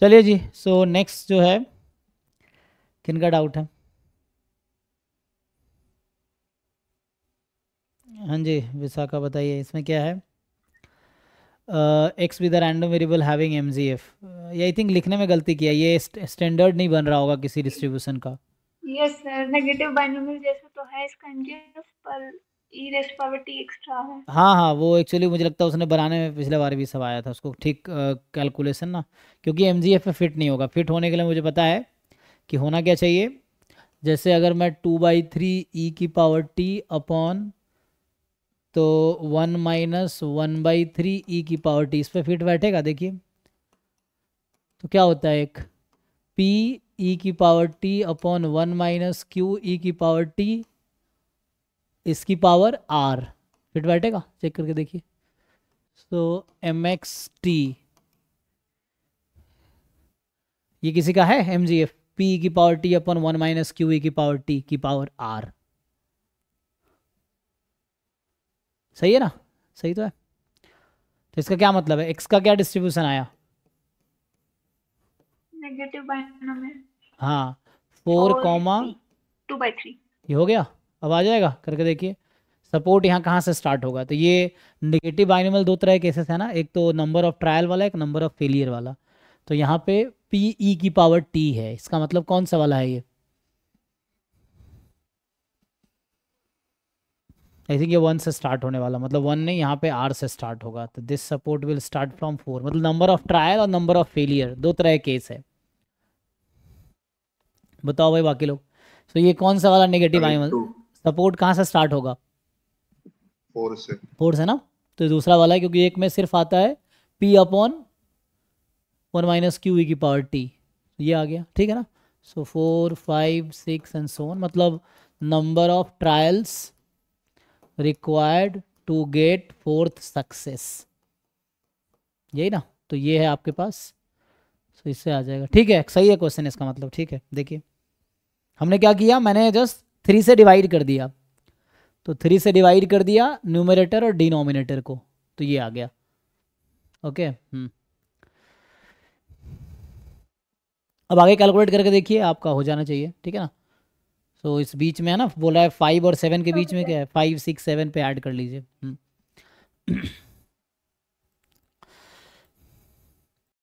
चलिए जी सो so next जो है किन का डाउट है हाँ जी विशाखा बताइए इसमें क्या है X with random variable having M G F ये आई थिंक लिखने में गलती किया ये स्टैंडर्ड नहीं बन रहा होगा किसी डिस्ट्रीब्यूशन का यस सर नेगेटिव बाइनोमियल जैसा तो है इसका पर एक्स्ट्रा है हाँ हाँ वो एक्चुअली मुझे लगता है उसने बनाने में पिछले बार भी सब आया था उसको ठीक कैलकुलेशन ना क्योंकि एम जी में फिट नहीं होगा फिट होने के लिए मुझे पता है कि होना क्या चाहिए जैसे अगर मैं टू बाई थ्री ई की पावर टी अपॉन तो one minus one by three e की पावर टी इस पर फिट बैठेगा देखिए तो क्या होता है एक पी ई e की power T upon one minus Q e की पावर टी इसकी पावर आर फिट बैठेगा चेक करके देखिए सो एम एक्स टी ये किसी का है एम जी एफ पी की power T upon one minus Q की पावर टी की पावर आर सही है ना सही तो है तो इसका क्या मतलब है एक्स का क्या डिस्ट्रीब्यूशन आया नेगेटिव हाँ four comma two by three ये हो गया अब आ जाएगा करके देखिए सपोर्ट यहाँ कहाँ से स्टार्ट होगा तो ये निगेटिव बाइनमल दो तरह केसेस है ना एक तो नंबर ऑफ ट्रायल वाला एक नंबर ऑफ फेलियर वाला तो यहाँ पे पी ई e की पावर टी है इसका मतलब कौन सा वाला है ये आई थिंक ये वन से स्टार्ट होने वाला मतलब वन नहीं यहाँ पे आर से स्टार्ट होगा तो this support will start from four मतलब नंबर ऑफ ट्रायल और नंबर ऑफ फेलियर दो तरह केस है बताओ भाई बाकी लोग तो so ये कौन सा वाला नेगेटिव आएमल सपोर्ट कहाँ से स्टार्ट होगा फोर से फोर से ना तो दूसरा वाला है क्योंकि एक में सिर्फ आता है P upon one minus Q की पावर टी ये आ गया ठीक है ना so four five six and so on मतलब number of trials required to get fourth success यही ना तो ये है आपके पास सो so इससे आ जाएगा ठीक है सही है क्वेश्चन इसका मतलब ठीक है देखिए हमने क्या किया मैंने जस्ट थ्री से डिवाइड कर दिया तो थ्री से डिवाइड कर दिया न्यूमरेटर और डिनोमिनेटर को तो ये आ गया ओके हम्म अब आगे कैलकुलेट करके देखिए आपका हो जाना चाहिए ठीक है ना सो तो so, इस बीच में है ना बोला है फाइव और सेवन के बीच में क्या है फाइव सिक्स सेवन पे ऐड कर लीजिए हम्म।